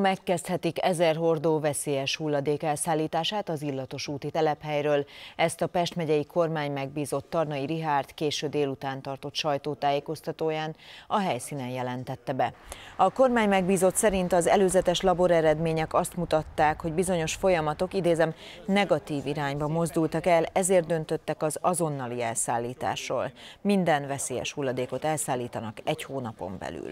Megkezdhetik ezer hordó veszélyes hulladék elszállítását az illatos úti telephelyről. Ezt a Pest megyei kormány megbízott Tarnai Rihárt késő délután tartott sajtótájékoztatóján a helyszínen jelentette be. A kormány megbízott szerint az előzetes laboreredmények azt mutatták, hogy bizonyos folyamatok, idézem, negatív irányba mozdultak el, ezért döntöttek az azonnali elszállításról. Minden veszélyes hulladékot elszállítanak egy hónapon belül.